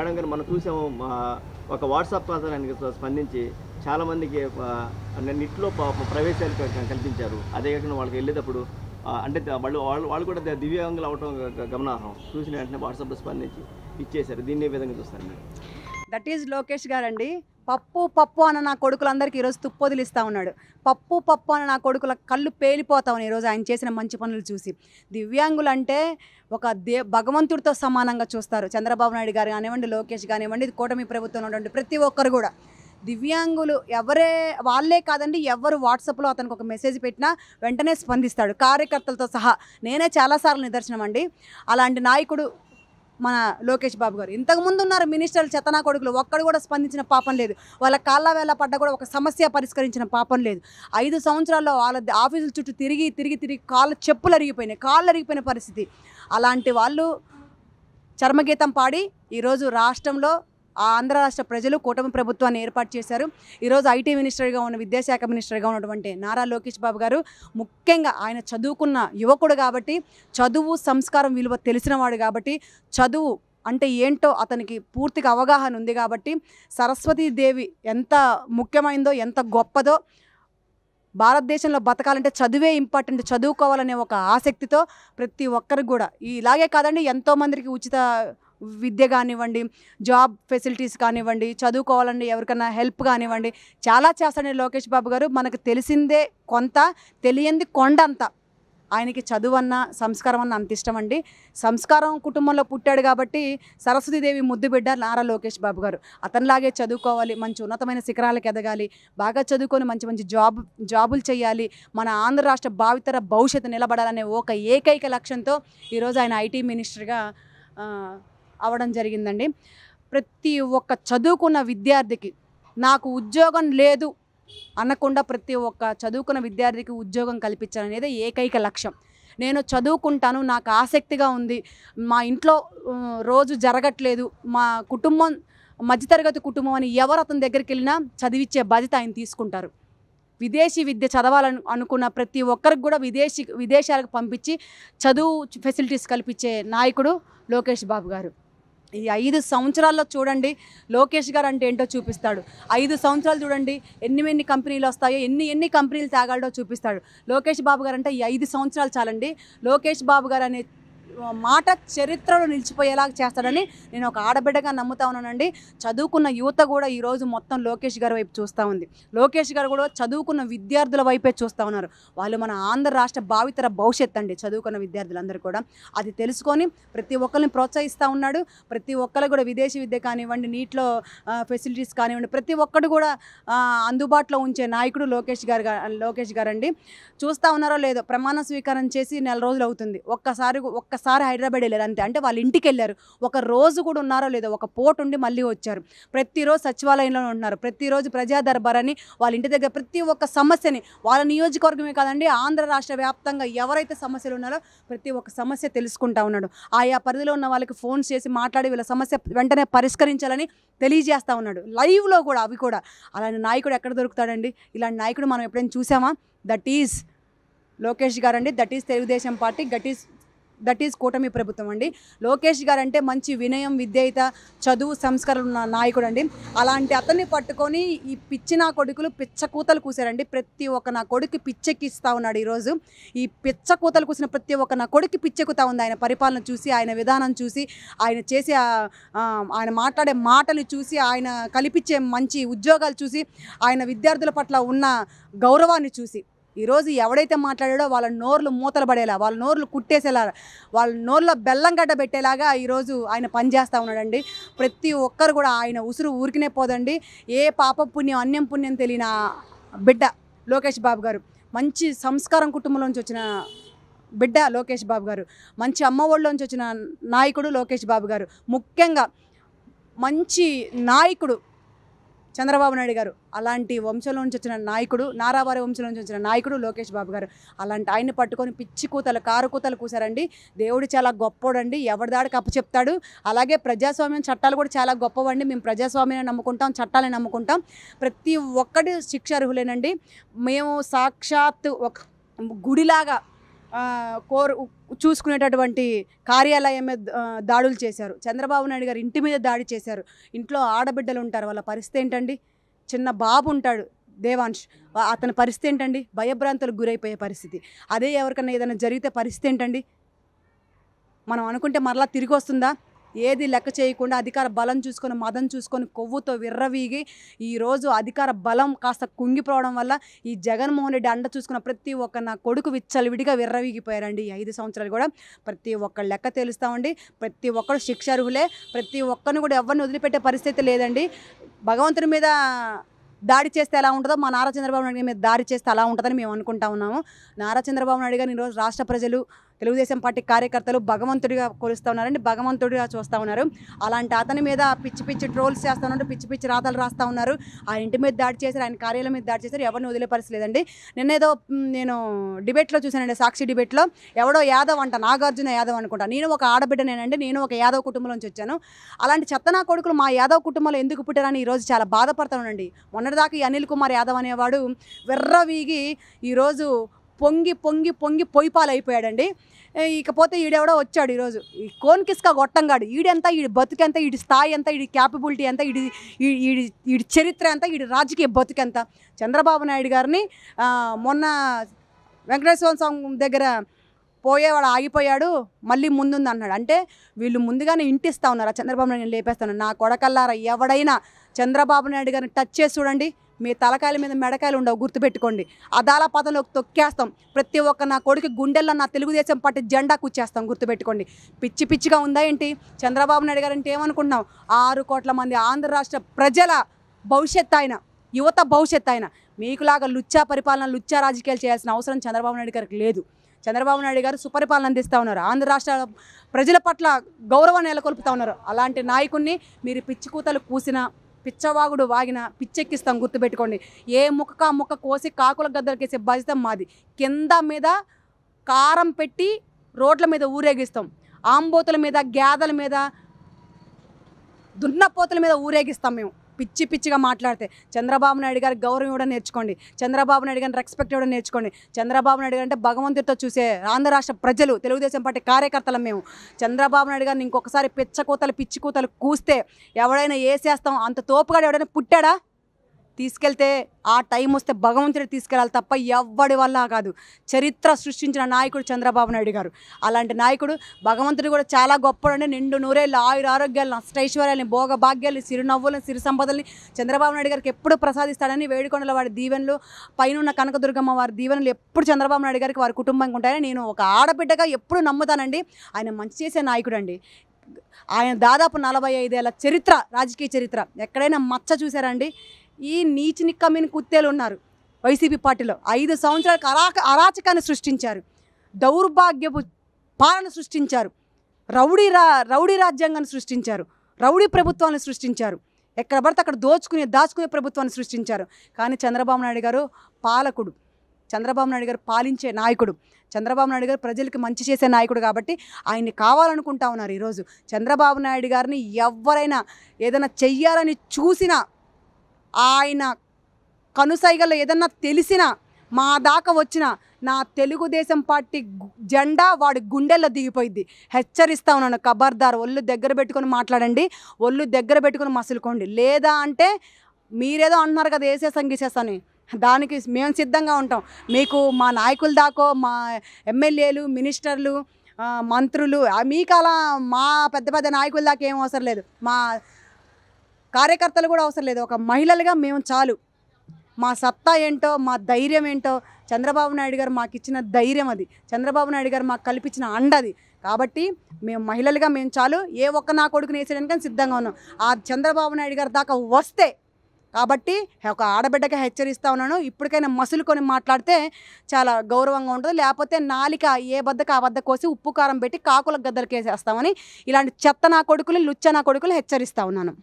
madam గారు మనం చూసాము ఒక వాట్సాప్ అతనికి స్పందించి చాలామందికి నిట్లో ప్రవేశాలు కల్పించారు అదే కాకుండా వాళ్ళకి వెళ్ళేటప్పుడు అంటే వాళ్ళు వాళ్ళు వాళ్ళు కూడా దివ్యాంగులు అవటం గమనార్హం చూసిన వెంటనే వాట్సాప్లో స్పందించి ఇచ్చేశారు దీన్ని విధంగా చూస్తారు దట్ ఈజ్ లోకేష్ గారండి పప్పు పప్పు అన్న నా కొడుకులందరికీ ఈరోజు తుప్పొదిలిస్తూ ఉన్నాడు పప్పు పప్పు అన్న నా కొడుకుల కళ్ళు పేలిపోతా ఉన్నాయి ఈరోజు ఆయన చేసిన మంచి పనులు చూసి దివ్యాంగులు అంటే ఒక దే భగవంతుడితో సమానంగా చూస్తారు చంద్రబాబు నాయుడు గారు కానివ్వండి లోకేష్ కానివ్వండి కూటమి ప్రభుత్వం ఉండండి ప్రతి ఒక్కరు కూడా దివ్యాంగులు ఎవరే వాళ్ళే కాదండి ఎవరు వాట్సాప్లో అతనికి ఒక మెసేజ్ పెట్టినా వెంటనే స్పందిస్తాడు కార్యకర్తలతో సహా నేనే చాలాసార్లు నిదర్శనం అండి అలాంటి నాయకుడు మన లోకేష్ బాబు గారు ఇంతకుముందు ఉన్నారు మినిస్టర్లు చెతనా కొడుకులు ఒక్కడు కూడా స్పందించిన పాపం లేదు వాళ్ళ కాళ్ళ వేళ పడ్డ కూడా ఒక సమస్య పరిష్కరించిన పాపం లేదు ఐదు సంవత్సరాల్లో వాళ్ళ ఆఫీసుల చుట్టూ తిరిగి తిరిగి తిరిగి కాళ్ళు చెప్పులు అరిగిపోయినాయి కాళ్ళు అరిగిపోయిన పరిస్థితి అలాంటి వాళ్ళు చర్మగీతం పాడి ఈరోజు రాష్ట్రంలో ఆంధ్ర రాష్ట్ర ప్రజలు కూటమి ప్రభుత్వాన్ని ఏర్పాటు చేశారు ఈరోజు ఐటీ మినిస్టర్గా ఉన్న విద్యాశాఖ మినిస్టర్గా ఉన్నటువంటి నారా లోకేష్ బాబు గారు ముఖ్యంగా ఆయన చదువుకున్న యువకుడు కాబట్టి చదువు సంస్కారం విలువ తెలిసినవాడు కాబట్టి చదువు అంటే ఏంటో అతనికి పూర్తిగా అవగాహన ఉంది కాబట్టి సరస్వతీదేవి ఎంత ముఖ్యమైందో ఎంత గొప్పదో భారతదేశంలో బతకాలంటే చదువే ఇంపార్టెంట్ చదువుకోవాలనే ఒక ఆసక్తితో ప్రతి ఒక్కరికి కూడా ఇలాగే కాదండి ఎంతోమందికి ఉచిత విద్య కానివ్వండి జాబ్ ఫెసిలిటీస్ కానివ్వండి చదువుకోవాలండి ఎవరికైనా హెల్ప్ కానివ్వండి చాలా చేస్తాడు లోకేష్ బాబు గారు మనకు తెలిసిందే కొంత తెలియంది కొండంత ఆయనకి చదువు అన్న సంస్కారం అన్న అంత ఇష్టం అండి సంస్కారం కుటుంబంలో పుట్టాడు కాబట్టి సరస్వతీదేవి ముద్దు బిడ్డ నారా లోకేష్ బాబు గారు అతనిలాగే చదువుకోవాలి మంచి ఉన్నతమైన శిఖరాలకు ఎదగాలి బాగా చదువుకొని మంచి మంచి జాబ్ జాబులు చేయాలి మన ఆంధ్ర రాష్ట్ర భావితర భవిష్యత్తు నిలబడాలనే ఒక ఏకైక లక్ష్యంతో ఈరోజు ఆయన ఐటీ మినిస్టర్గా అవడం జరిగిందండి ప్రతి ఒక్క చదువుకున్న విద్యార్థికి నాకు ఉద్యోగం లేదు అనకుండా ప్రతి ఒక్క చదువుకున్న విద్యార్థికి ఉద్యోగం కల్పించాలనేది ఏకైక లక్ష్యం నేను చదువుకుంటాను నాకు ఆసక్తిగా ఉంది మా ఇంట్లో రోజు జరగట్లేదు మా కుటుంబం మధ్యతరగతి కుటుంబం అని ఎవరు అతని దగ్గరికి వెళ్ళినా చదివిచ్చే బాధ్యత ఆయన తీసుకుంటారు విదేశీ విద్య చదవాలను అనుకున్న ప్రతి ఒక్కరికి కూడా విదేశీ విదేశాలకు పంపించి చదువు ఫెసిలిటీస్ కల్పించే నాయకుడు లోకేష్ బాబు గారు ఈ ఐదు సంవత్సరాల్లో చూడండి లోకేష్ గారు అంటే ఏంటో చూపిస్తాడు ఐదు సంవత్సరాలు చూడండి ఎన్ని ఎన్ని కంపెనీలు వస్తాయో ఎన్ని ఎన్ని కంపెనీలు తేగలడో చూపిస్తాడు లోకేష్ బాబు గారు అంటే ఈ ఐదు సంవత్సరాలు చాలండి లోకేష్ బాబు గారు అనే మాట చరిత్రలో నిలిచిపోయేలాగా చేస్తాడని నేను ఒక ఆడబిడ్డగా నమ్ముతా ఉన్నానండి చదువుకున్న యువత కూడా ఈరోజు మొత్తం లోకేష్ గారి వైపు చూస్తూ ఉంది లోకేష్ గారు కూడా చదువుకున్న విద్యార్థుల వైపే చూస్తూ ఉన్నారు వాళ్ళు మన ఆంధ్ర రాష్ట్ర భావితర భవిష్యత్ అండి చదువుకున్న విద్యార్థులందరూ కూడా అది తెలుసుకొని ప్రతి ఒక్కరిని ప్రోత్సహిస్తూ ఉన్నాడు ప్రతి ఒక్కరు కూడా విదేశీ విద్య కానివ్వండి నీటిలో ఫెసిలిటీస్ కానివ్వండి ప్రతి ఒక్కరు కూడా అందుబాటులో ఉంచే నాయకుడు లోకేష్ గారు లోకేష్ గారండి చూస్తూ ఉన్నారో లేదో ప్రమాణ స్వీకారం చేసి నెల రోజులు అవుతుంది ఒక్కసారి ఒక్క ఒక్కసారి హైదరాబాద్ వెళ్ళారు అంతే అంటే వాళ్ళ ఇంటికి వెళ్ళారు ఒక రోజు కూడా ఉన్నారో లేదో ఒక పోటు ఉండి మళ్ళీ వచ్చారు ప్రతిరోజు సచివాలయంలో ఉన్నారు ప్రతిరోజు ప్రజా దర్బార్ అని వాళ్ళ ఇంటి దగ్గర ప్రతి ఒక్క సమస్యని వాళ్ళ నియోజకవర్గమే కాదండి ఆంధ్ర రాష్ట్ర వ్యాప్తంగా ఎవరైతే సమస్యలు ఉన్నారో ప్రతి ఒక్క సమస్య తెలుసుకుంటా ఉన్నాడు ఆయా పరిధిలో ఉన్న వాళ్ళకి ఫోన్స్ చేసి మాట్లాడి వీళ్ళ సమస్య వెంటనే పరిష్కరించాలని తెలియజేస్తూ ఉన్నాడు లైవ్లో కూడా అవి కూడా అలాంటి నాయకుడు ఎక్కడ దొరుకుతాడండి ఇలాంటి నాయకుడు మనం ఎప్పుడైనా చూసామా దట్ ఈజ్ లోకేష్ గారండి that is Telugu Desam party that is that is కూటమి ప్రభుత్వం అండి లోకేష్ గారు అంటే మంచి వినయం విద్యయిత చదువు సంస్కరణ ఉన్న నాయకుడు అండి అలాంటి అతన్ని పట్టుకొని ఈ పిచ్చి నా కొడుకులు పిచ్చకూతలు కూసారండి ప్రతి ఒక్క నా కొడుకు పిచ్చెక్కిస్తూ ఉన్నాడు ఈరోజు ఈ పిచ్చకూతలు కూసిన ప్రతి ఒక్క నా కొడుకు పిచ్చెక్కుతా ఉంది ఆయన పరిపాలన చూసి ఆయన విధానం చూసి ఆయన చేసే ఆయన మాట్లాడే మాటలు చూసి ఆయన కల్పించే మంచి ఉద్యోగాలు చూసి ఆయన విద్యార్థుల పట్ల ఉన్న గౌరవాన్ని చూసి ఈరోజు ఎవడైతే మాట్లాడాడో వాళ్ళ నోర్లు మూతలు పడేలా వాళ్ళ నోర్లు కుట్టేసేలా వాళ్ళ నోర్లో బెల్లం గడ్డ పెట్టేలాగా ఈరోజు ఆయన పనిచేస్తూ ఉన్నాడండి ప్రతి ఒక్కరు కూడా ఆయన ఉసురు ఊరికినే పోదండి ఏ పాప పుణ్యం అన్యం పుణ్యం తెలియని బిడ్డ లోకేష్ బాబు గారు మంచి సంస్కారం కుటుంబంలోంచి వచ్చిన బిడ్డ లోకేష్ బాబు గారు మంచి అమ్మఒడిలోంచి వచ్చిన నాయకుడు లోకేష్ బాబు గారు ముఖ్యంగా మంచి నాయకుడు చంద్రబాబు నాయుడు గారు అలాంటి వంశంలో నుంచి వచ్చిన నాయకుడు నారావారి వంశంలో నుంచి వచ్చిన నాయకుడు లోకేష్ బాబు గారు అలాంటి ఆయన్ని పట్టుకొని పిచ్చి కూతలు కారు కూతలు కూశారండి దేవుడు చాలా గొప్పోడండి ఎవరి దాడికి అప్పచెప్తాడు అలాగే ప్రజాస్వామ్యం చట్టాలు కూడా చాలా గొప్పవండి మేము ప్రజాస్వామ్యాన్ని నమ్ముకుంటాం చట్టాలని నమ్ముకుంటాం ప్రతి ఒక్కటి శిక్ష అర్హులేనండి మేము సాక్షాత్ ఒక గుడిలాగా కోరు చూసుకునేటటువంటి మీద దాడులు చేశారు చంద్రబాబు నాయుడు గారు ఇంటి మీద దాడి చేశారు ఇంట్లో ఆడబిడ్డలు ఉంటారు వాళ్ళ పరిస్థితి ఏంటండి చిన్న బాబు ఉంటాడు దేవాన్ష్ అతని పరిస్థితి ఏంటండి భయభ్రాంతులకు గురైపోయే పరిస్థితి అదే ఎవరికన్నా ఏదైనా జరిగితే పరిస్థితి ఏంటండి మనం అనుకుంటే మరలా తిరిగి వస్తుందా ఏది లెక్క చేయకుండా అధికార బలం చూసుకొని మదం చూసుకొని కొవ్వుతో విర్రవీగి ఈరోజు అధికార బలం కాస్త కుంగిపోవడం వల్ల ఈ జగన్మోహన్ రెడ్డి అండ చూసుకున్న ప్రతి ఒక్క నా కొడుకు విచ్చలవిడిగా విర్రవీగిపోయారండి ఈ ఐదు సంవత్సరాలు కూడా ప్రతి ఒక్క లెక్క తెలుస్తామండి ప్రతి ఒక్కరు శిక్షార్హులే ప్రతి ఒక్కరిని కూడా ఎవరిని వదిలిపెట్టే పరిస్థితి లేదండి భగవంతుని మీద దాడి చేస్తే ఎలా ఉంటుందో మా నారా చంద్రబాబు నాయుడు మీద దాడి చేస్తే అలా ఉంటుందని మేము అనుకుంటా ఉన్నాము నారా చంద్రబాబు నాయుడు గారు ఈరోజు రాష్ట్ర ప్రజలు తెలుగుదేశం పార్టీ కార్యకర్తలు భగవంతుడిగా కొలుస్తూ ఉన్నారండి భగవంతుడిగా చూస్తూ ఉన్నారు అలాంటి అతని మీద పిచ్చి పిచ్చి ట్రోల్స్ చేస్తూ ఉన్నారు పిచ్చి పిచ్చి రాతలు రాస్తూ ఉన్నారు ఆ ఇంటి మీద దాడి చేశారు ఆయన కార్యాలయం మీద దాడి చేశారు ఎవరిని వదిలే పరిస్థితి లేదండి నిన్నేదో నేను డిబేట్లో చూశానండి సాక్షి డిబేట్లో ఎవడో యాదవ్ అంట నాగార్జున యాదవ్ అనుకుంటా నేను ఒక ఆడబిడ్డనేనండి నేను ఒక యాదవ్ కుటుంబంలోంచి నుంచి వచ్చాను అలాంటి చెత్తనా కొడుకులు మా యాదవ్ కుటుంబంలో ఎందుకు పుట్టారని ఈరోజు చాలా బాధపడుతున్నానండి మొన్న మొన్నటిదాకా ఈ అనిల్ కుమార్ యాదవ్ అనేవాడు వెర్రవీగి ఈరోజు పొంగి పొంగి పొంగి పొయ్యిపాలు అయిపోయాడండి ఇకపోతే ఈడెవడో వచ్చాడు ఈరోజు ఈ కోన్ కిస్కా గొట్టంగాడు ఈడెంత ఈడి బతుకెంత ఈడి స్థాయి ఎంత ఈడి క్యాపబిలిటీ ఎంత ఈడి ఈడి ఈడి చరిత్ర ఎంత ఈడి రాజకీయ బతుకెంత చంద్రబాబు నాయుడు గారిని మొన్న వెంకటేశ్వర స్వామి దగ్గర పోయేవాడు ఆగిపోయాడు మళ్ళీ ముందుంది అన్నాడు అంటే వీళ్ళు ముందుగానే ఇంటిస్తా ఉన్నారు చంద్రబాబు నాయుడు లేపేస్తాను నా కొడకల్లారా ఎవడైనా చంద్రబాబు నాయుడు గారిని టచ్ చేసి చూడండి మీ తలకాయల మీద మెడకాయలు ఉండవు గుర్తుపెట్టుకోండి అదాల పదంలో తొక్కేస్తాం ప్రతి ఒక్క నా కొడుకు గుండెల్లో నా తెలుగుదేశం పట్టి జెండా కూర్చేస్తాం గుర్తుపెట్టుకోండి పిచ్చి పిచ్చిగా ఉందా ఏంటి చంద్రబాబు నాయుడు గారు అంటే ఏమనుకుంటున్నాం ఆరు కోట్ల మంది ఆంధ్ర రాష్ట్ర ప్రజల భవిష్యత్ ఆయన యువత భవిష్యత్ ఆయన మీకులాగా లుచ్చా పరిపాలన లుచ్చా రాజకీయాలు చేయాల్సిన అవసరం చంద్రబాబు నాయుడు గారికి లేదు చంద్రబాబు నాయుడు గారు సుపరిపాలన అందిస్తూ ఉన్నారు ఆంధ్ర రాష్ట్ర ప్రజల పట్ల గౌరవం నెలకొల్పుతూ ఉన్నారు అలాంటి నాయకుడిని మీరు పిచ్చికూతలు కూసిన పిచ్చవాగుడు వాగిన పిచ్చెక్కిస్తాం గుర్తుపెట్టుకోండి ఏ ముక్క ముక్క కోసి కాకుల గద్దలకేసే బాధ్యత మాది కింద మీద కారం పెట్టి రోడ్ల మీద ఊరేగిస్తాం ఆంబోతుల మీద గ్యాదల మీద దున్నపోతుల మీద ఊరేగిస్తాం మేము పిచ్చి పిచ్చిగా మాట్లాడితే చంద్రబాబు నాయుడు గారి గౌరవం ఇవ్వడం నేర్చుకోండి చంద్రబాబు నాయుడు గారిని రెస్పెక్ట్ ఇవ్వడం నేర్చుకోండి చంద్రబాబు నాయుడు గారు అంటే భగవంతుడితో చూసే ఆంధ్ర రాష్ట్ర ప్రజలు తెలుగుదేశం పార్టీ కార్యకర్తలం మేము చంద్రబాబు నాయుడు గారిని ఇంకొకసారి పిచ్చ పిచ్చి కూతలు కూస్తే ఎవడైనా ఏసేస్తాం అంత తోపుగాడు ఎవడైనా పుట్టాడా తీసుకెళ్తే ఆ టైం వస్తే భగవంతుడు తీసుకెళ్ళాలి తప్ప ఎవ్వడి వల్ల కాదు చరిత్ర సృష్టించిన నాయకుడు చంద్రబాబు నాయుడు గారు అలాంటి నాయకుడు భగవంతుడు కూడా చాలా గొప్పడండి నిండు నూరేళ్ళు ఆయుర ఆరోగ్యాలను అష్టైశ్వర్యాలని భోగ భాగ్యాలని చిరునవ్వులను సిరు సంపదల్ని చంద్రబాబు నాయుడు గారికి ఎప్పుడు ప్రసాదిస్తాడని వేడుకొండల వారి దీవెనలు పైన కనకదుర్గమ్మ వారి దీవెనలు ఎప్పుడు చంద్రబాబు నాయుడు గారికి వారి కుటుంబానికి ఉంటాయని నేను ఒక ఆడబిడ్డగా ఎప్పుడు నమ్ముతానండి ఆయన మంచి చేసే నాయకుడు అండి ఆయన దాదాపు నలభై ఐదేళ్ళ చరిత్ర రాజకీయ చరిత్ర ఎక్కడైనా మచ్చ చూశారండి ఈ నీచి నిక్కమైన కుత్తేలు ఉన్నారు వైసీపీ పార్టీలో ఐదు సంవత్సరాలకు అరాక అరాచకాన్ని సృష్టించారు దౌర్భాగ్యపు పాలన సృష్టించారు రౌడీ రా రౌడీ రాజ్యాంగాన్ని సృష్టించారు రౌడీ ప్రభుత్వాన్ని సృష్టించారు ఎక్కడ పడితే అక్కడ దోచుకునే దాచుకునే ప్రభుత్వాన్ని సృష్టించారు కానీ చంద్రబాబు నాయుడు గారు పాలకుడు చంద్రబాబు నాయుడు గారు పాలించే నాయకుడు చంద్రబాబు నాయుడు గారు ప్రజలకు మంచి చేసే నాయకుడు కాబట్టి ఆయన్ని కావాలనుకుంటా ఉన్నారు ఈరోజు చంద్రబాబు నాయుడు గారిని ఎవరైనా ఏదైనా చెయ్యాలని చూసినా ఆయన కనుసైగలు ఏదన్నా తెలిసినా మా దాకా వచ్చిన నా తెలుగుదేశం పార్టీ జెండా వాడి గుండెల్లో దిగిపోయింది హెచ్చరిస్తా ఉన్నాను కబర్దార్ ఒళ్ళు దగ్గర పెట్టుకొని మాట్లాడండి ఒళ్ళు దగ్గర పెట్టుకుని మసులుకోండి లేదా అంటే మీరేదో అంటున్నారు కదా వేసేసాం గీసేసాని దానికి మేము సిద్ధంగా ఉంటాం మీకు మా నాయకుల దాకో మా ఎమ్మెల్యేలు మినిస్టర్లు మంత్రులు మీకు అలా మా పెద్ద పెద్ద నాయకుల దాకా ఏం అవసరం లేదు మా కార్యకర్తలు కూడా అవసరం లేదు ఒక మహిళలుగా మేము చాలు మా సత్తా ఏంటో మా ధైర్యం ఏంటో చంద్రబాబు నాయుడు గారు మాకు ఇచ్చిన ధైర్యం అది చంద్రబాబు నాయుడు గారు మాకు కల్పించిన అండది కాబట్టి మేము మహిళలుగా మేము చాలు ఏ ఒక్క నా కొడుకుని వేసేయడానికి కానీ సిద్ధంగా ఉన్నాం ఆ చంద్రబాబు నాయుడు గారి దాకా వస్తే కాబట్టి ఒక ఆడబిడ్డకి హెచ్చరిస్తూ ఉన్నాను ఇప్పటికైనా మసులుకొని మాట్లాడితే చాలా గౌరవంగా ఉంటుంది లేకపోతే నాలిక ఏ బద్దకు ఆ బద్ద కోసి ఉప్పు కారం పెట్టి కాకుల గద్దలకేసేస్తామని ఇలాంటి చెత్త నా కొడుకులు లుచ్చ నా కొడుకులు హెచ్చరిస్తా ఉన్నాను